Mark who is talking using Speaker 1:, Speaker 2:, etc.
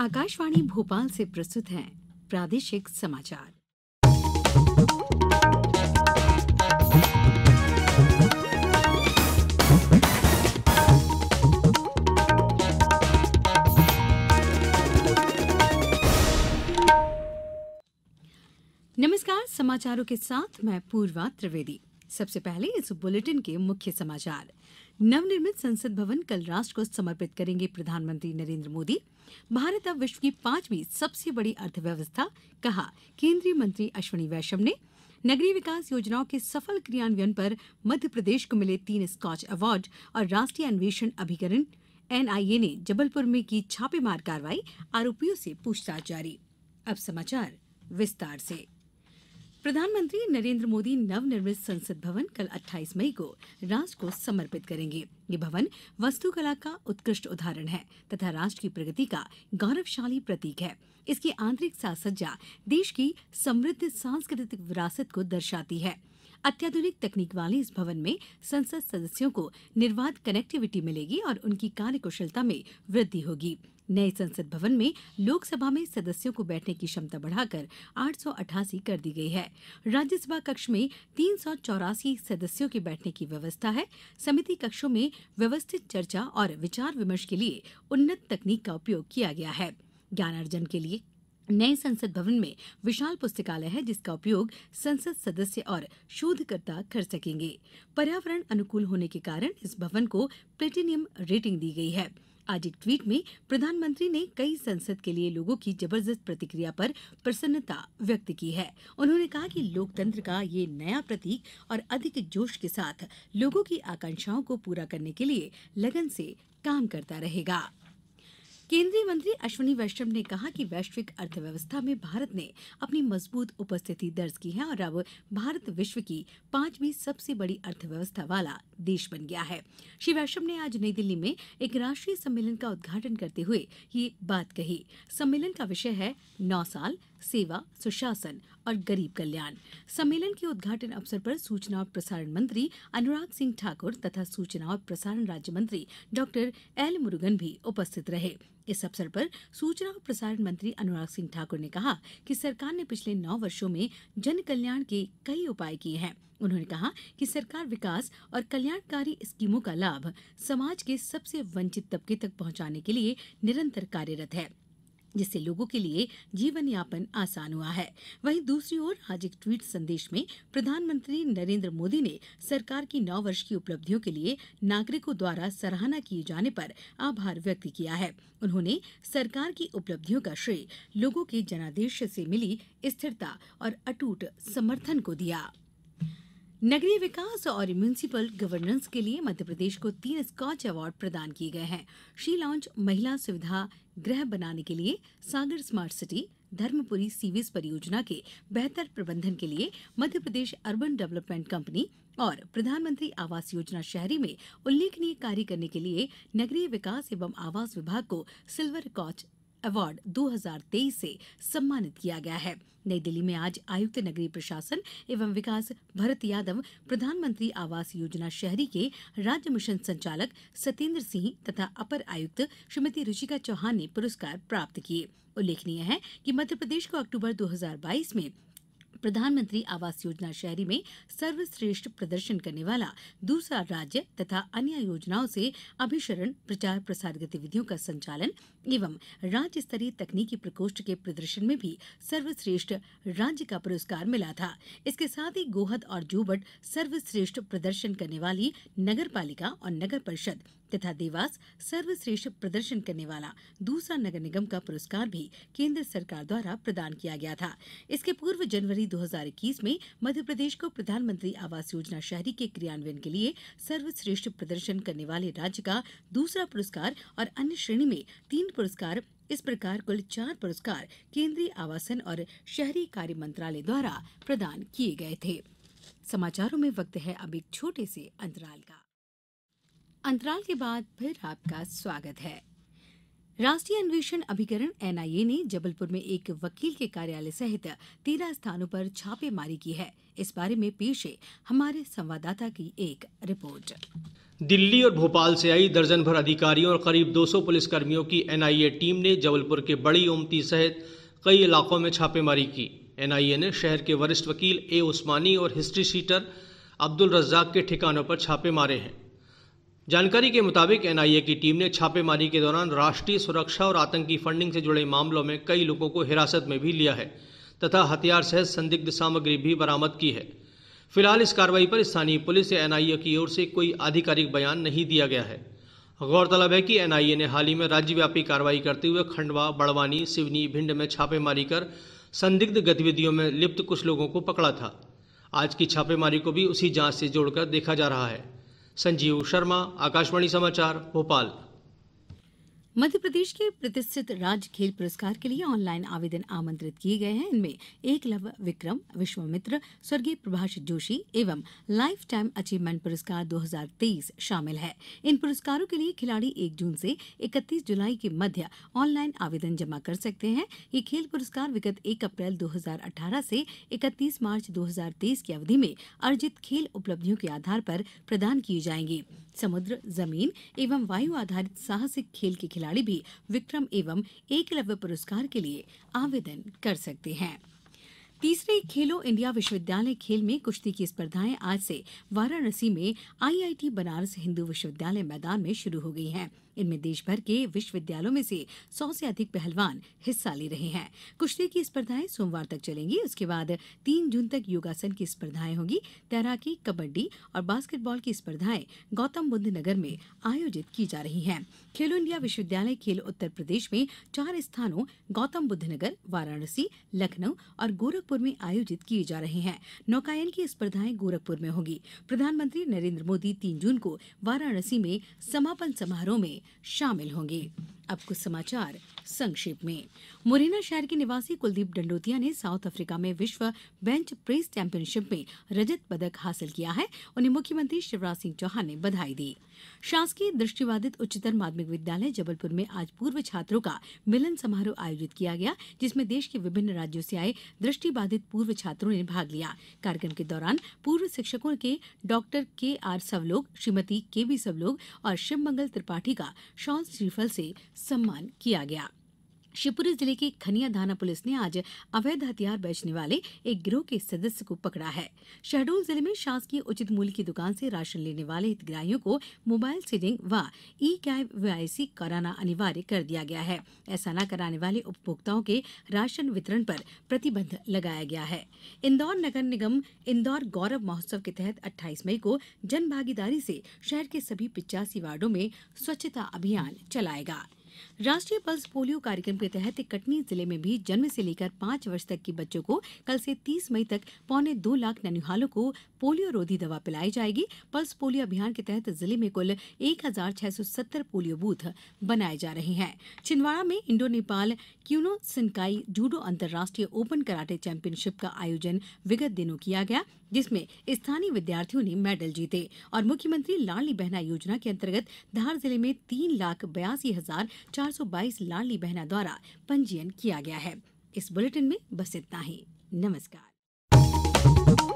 Speaker 1: आकाशवाणी भोपाल से प्रस्तुत है प्रादेशिक समाचार नमस्कार समाचारों के साथ मैं पूर्वा त्रिवेदी सबसे पहले इस बुलेटिन के मुख्य समाचार नवनिर्मित संसद भवन कल राष्ट्र को समर्पित करेंगे प्रधानमंत्री नरेंद्र मोदी भारत अब विश्व की पांचवी सबसे बड़ी अर्थव्यवस्था कहा केंद्रीय मंत्री अश्विनी वैश्व ने नगरीय विकास योजनाओं के सफल क्रियान्वयन पर मध्य प्रदेश को मिले तीन स्कॉच अवार्ड और राष्ट्रीय अन्वेषण अभिकरण एनआईए ने जबलपुर में की छापेमार कार्रवाई आरोपियों से पूछताछ जारी अब समाचार विस्तार से प्रधानमंत्री नरेंद्र मोदी नवनिर्मित संसद भवन कल 28 मई को राष्ट्र को समर्पित करेंगे ये भवन वास्तुकला का उत्कृष्ट उदाहरण है तथा राष्ट्र की प्रगति का गौरवशाली प्रतीक है इसकी आंतरिक साजसज्जा देश की समृद्ध सांस्कृतिक विरासत को दर्शाती है अत्याधुनिक तकनीक वाले इस भवन में संसद सदस्यों को निर्बाध कनेक्टिविटी मिलेगी और उनकी कार्यकुशलता में वृद्धि होगी नए संसद भवन में लोकसभा में सदस्यों को बैठने की क्षमता बढ़ाकर आठ कर दी गई है राज्यसभा कक्ष में तीन सदस्यों के बैठने की व्यवस्था है समिति कक्षों में व्यवस्थित चर्चा और विचार विमर्श के लिए उन्नत तकनीक का उपयोग किया गया है ज्ञानार्जन के लिए नए संसद भवन में विशाल पुस्तकालय है जिसका उपयोग संसद सदस्य और शोधकर्ता कर सकेंगे पर्यावरण अनुकूल होने के कारण इस भवन को प्लेटिनियम रेटिंग दी गई है आज एक ट्वीट में प्रधानमंत्री ने कई संसद के लिए लोगों की जबरदस्त प्रतिक्रिया पर प्रसन्नता व्यक्त की है उन्होंने कहा कि लोकतंत्र का ये नया प्रतीक और अधिक जोश के साथ लोगों की आकांक्षाओं को पूरा करने के लिए लगन से काम करता रहेगा केंद्रीय मंत्री अश्विनी वैष्णव ने कहा कि वैश्विक अर्थव्यवस्था में भारत ने अपनी मजबूत उपस्थिति दर्ज की है और अब भारत विश्व की पांचवीं सबसे बड़ी अर्थव्यवस्था वाला देश बन गया है श्री वैष्णव ने आज नई दिल्ली में एक राष्ट्रीय सम्मेलन का उद्घाटन करते हुए ये बात कही सम्मेलन का विषय है नौ साल सेवा सुशासन और गरीब कल्याण सम्मेलन के उद्घाटन अवसर पर सूचना और प्रसारण मंत्री अनुराग सिंह ठाकुर तथा सूचना और प्रसारण राज्य मंत्री डॉक्टर एल मुरुगन भी उपस्थित रहे इस अवसर पर सूचना और प्रसारण मंत्री अनुराग सिंह ठाकुर ने कहा कि सरकार ने पिछले नौ वर्षो में जन कल्याण के कई उपाय किए हैं उन्होंने कहा कि सरकार विकास और कल्याणकारी स्कीमों का लाभ समाज के सबसे वंचित तबके तक पहुंचाने के लिए निरंतर कार्यरत है जिससे लोगों के लिए जीवन यापन आसान हुआ है वहीं दूसरी ओर आज एक ट्वीट संदेश में प्रधानमंत्री नरेंद्र मोदी ने सरकार की नौ वर्ष की उपलब्धियों के लिए नागरिकों द्वारा सराहना किए जाने पर आभार व्यक्त किया है उन्होंने सरकार की उपलब्धियों का श्रेय लोगों के जनादेश से मिली स्थिरता और अटूट समर्थन को दिया नगरीय विकास और म्यूनिसिपल गवर्नेंस के लिए मध्य प्रदेश को तीन स्कॉच अवार्ड प्रदान किए गए हैं शी लॉन्च महिला सुविधा गृह बनाने के लिए Sagar smart city Dharampuri sewage परियोजना के बेहतर प्रबंधन के लिए Madhya Pradesh urban development company और प्रधानमंत्री आवास योजना शहरी में उल्लेखनीय कार्य करने के लिए नगरीय विकास एवं आवास विभाग को सिल्वर कॉच अवार्ड 2023 से सम्मानित किया गया है नई दिल्ली में आज आयुक्त नगरीय प्रशासन एवं विकास भरत यादव प्रधानमंत्री आवास योजना शहरी के राज्य मिशन संचालक सत्येंद्र सिंह तथा अपर आयुक्त श्रीमती रुचिका चौहान ने पुरस्कार प्राप्त किए उल्लेखनीय है कि प्रदेश को अक्टूबर 2022 में प्रधानमंत्री आवास योजना शहरी में सर्वश्रेष्ठ प्रदर्शन करने वाला दूसरा राज्य तथा अन्य योजनाओं से अभिसरण प्रचार प्रसार गतिविधियों का संचालन एवं राज्य स्तरीय तकनीकी प्रकोष्ठ के प्रदर्शन में भी सर्वश्रेष्ठ राज्य का पुरस्कार मिला था इसके साथ ही गोहद और जोबट सर्वश्रेष्ठ प्रदर्शन करने वाली नगर पालिका और नगर परिषद तथा देवास सर्वश्रेष्ठ प्रदर्शन करने वाला दूसरा नगर निगम का पुरस्कार भी केंद्र सरकार द्वारा प्रदान किया गया था इसके पूर्व जनवरी 2021 में मध्यप्रदेश को प्रधानमंत्री आवास योजना शहरी के क्रियान्वयन के लिए सर्वश्रेष्ठ प्रदर्शन करने वाले राज्य का दूसरा पुरस्कार और अन्य श्रेणी में तीन पुरस्कार इस प्रकार कुल चार पुरस्कार केंद्रीय आवासन और शहरी कार्य मंत्रालय द्वारा प्रदान किए गए थे समाचारों में वक्त है अब एक छोटे से अंतराल का अंतराल के बाद फिर आपका स्वागत है राष्ट्रीय अन्वेषण अभिकरण एनआईए ने जबलपुर में एक वकील के कार्यालय सहित तेरह स्थानों पर छापेमारी की है इस बारे में पेश है हमारे संवाददाता की एक रिपोर्ट
Speaker 2: दिल्ली और भोपाल से आई दर्जन भर अधिकारियों और करीब 200 कर्मियों की एनआईए टीम ने जबलपुर के बड़ी उमती सहित कई इलाकों में छापेमारी की एनआईए ने शहर के वरिष्ठ वकील ए उस्मानी और हिस्ट्री शीटर अब्दुल रज्जाक के ठिकानों पर छापे मारे हैं जानकारी के मुताबिक एनआईए की टीम ने छापेमारी के दौरान राष्ट्रीय सुरक्षा और आतंकी फंडिंग से जुड़े मामलों में कई लोगों को हिरासत में भी लिया है तथा हथियार सहित संदिग्ध सामग्री भी बरामद की है फिलहाल इस कार्रवाई पर स्थानीय पुलिस या एनआईए की ओर से कोई आधिकारिक बयान नहीं दिया गया है गौरतलब है कि एनआईए ने हाल ही में राज्यव्यापी कार्रवाई करते हुए खंडवा बड़वानी सिवनी भिंड में छापेमारी कर संदिग्ध गतिविधियों में लिप्त कुछ लोगों को पकड़ा था आज की छापेमारी को भी उसी जांच से जोड़कर देखा जा रहा है संजीव शर्मा आकाशवाणी समाचार भोपाल
Speaker 1: मध्य प्रदेश के प्रतिष्ठित राज्य खेल पुरस्कार के लिए ऑनलाइन आवेदन आमंत्रित किए गए हैं इनमें एकलव विक्रम विश्वामित्र स्वर्गीय प्रभाष जोशी एवं लाइफ टाइम अचीवमेंट पुरस्कार 2023 शामिल है इन पुरस्कारों के लिए खिलाड़ी 1 जून से 31 जुलाई के मध्य ऑनलाइन आवेदन जमा कर सकते हैं ये खेल पुरस्कार विगत एक अप्रैल दो से इकतीस मार्च दो की अवधि में अर्जित खेल उपलब्धियों के आधार पर प्रदान किए जाएंगे समुद्र जमीन एवं वायु आधारित साहसिक खेल के खिलाड़ी खिलाड़ी भी विक्रम एवं एकलव्य पुरस्कार के लिए आवेदन कर सकते हैं तीसरे खेलो इंडिया विश्वविद्यालय खेल में कुश्ती की स्पर्धाएं आज से वाराणसी में आईआईटी बनारस हिंदू विश्वविद्यालय मैदान में शुरू हो गई हैं इनमें देशभर के विश्वविद्यालयों में से सौ से अधिक पहलवान हिस्सा ले रहे हैं कुश्ती की स्पर्धाएं सोमवार तक चलेंगी उसके बाद तीन जून तक योगासन की स्पर्धाएं होंगी तैराकी कबड्डी और बास्केटबॉल की स्पर्धाएं गौतम बुद्ध नगर में आयोजित की जा रही है खेलो इंडिया विश्वविद्यालय खेल उत्तर प्रदेश में चार स्थानों गौतम बुद्ध नगर वाराणसी लखनऊ और गोरखपुर में आयोजित किए जा रहे हैं नौकायन की स्पर्धाएं गोरखपुर में होगी प्रधानमंत्री नरेंद्र मोदी तीन जून को वाराणसी में समापन समारोह में शामिल होंगे अब कुछ समाचार संक्षेप में मुरैना शहर के निवासी कुलदीप डंडोतिया ने साउथ अफ्रीका में विश्व बेंच प्रेस चैंपियनशिप में रजत पदक हासिल किया है उन्हें मुख्यमंत्री शिवराज सिंह चौहान ने बधाई दी शासकीय दृष्टिबाधित उच्चतर माध्यमिक विद्यालय जबलपुर में आज पूर्व छात्रों का मिलन समारोह आयोजित किया गया जिसमें देश के विभिन्न राज्यों से आए दृष्टिबाधित पूर्व छात्रों ने भाग लिया कार्यक्रम के दौरान पूर्व शिक्षकों के डॉक्टर के आर सवलोक श्रीमती के बी सवलोक और शिवमंगल त्रिपाठी का शॉल श्रीफल से सम्मान किया गया शिवपुरी जिले के खनिया थाना पुलिस ने आज अवैध हथियार बेचने वाले एक गिरोह के सदस्य को पकड़ा है शहडोल जिले में शासकीय उचित मूल्य की दुकान से राशन लेने वाले हितग्राहियों को मोबाइल सीडिंग व ई कैब वीआईसी कराना अनिवार्य कर दिया गया है ऐसा न कराने वाले उपभोक्ताओं के राशन वितरण पर प्रतिबंध लगाया गया है इंदौर नगर निगम इंदौर गौरव महोत्सव के तहत अट्ठाईस मई को जनभागीदारी से शहर के सभी पिचासी वार्डो में स्वच्छता अभियान चलाएगा राष्ट्रीय पल्स पोलियो कार्यक्रम के तहत कटनी जिले में भी जन्म से लेकर पांच वर्ष तक के बच्चों को कल से तीस मई तक पौने दो लाख ननिहालों को पोलियो रोधी दवा पिलाई जाएगी पल्स पोलियो अभियान के तहत जिले में कुल एक पोलियो बूथ बनाए जा रहे हैं छिंदवाड़ा में इंडो नेपाल क्यूनो सिंकाई जूडो अंतर्राष्ट्रीय ओपन कराटे चैंपियनशिप का आयोजन विगत दिनों किया गया जिसमें स्थानीय विद्यार्थियों ने मेडल जीते और मुख्यमंत्री लाडली बहना योजना के अंतर्गत धार जिले में तीन लाख बयासी हजार चार सौ बाईस लाडली बहना द्वारा पंजीयन किया गया है इस बुलेटिन में बस इतना ही नमस्कार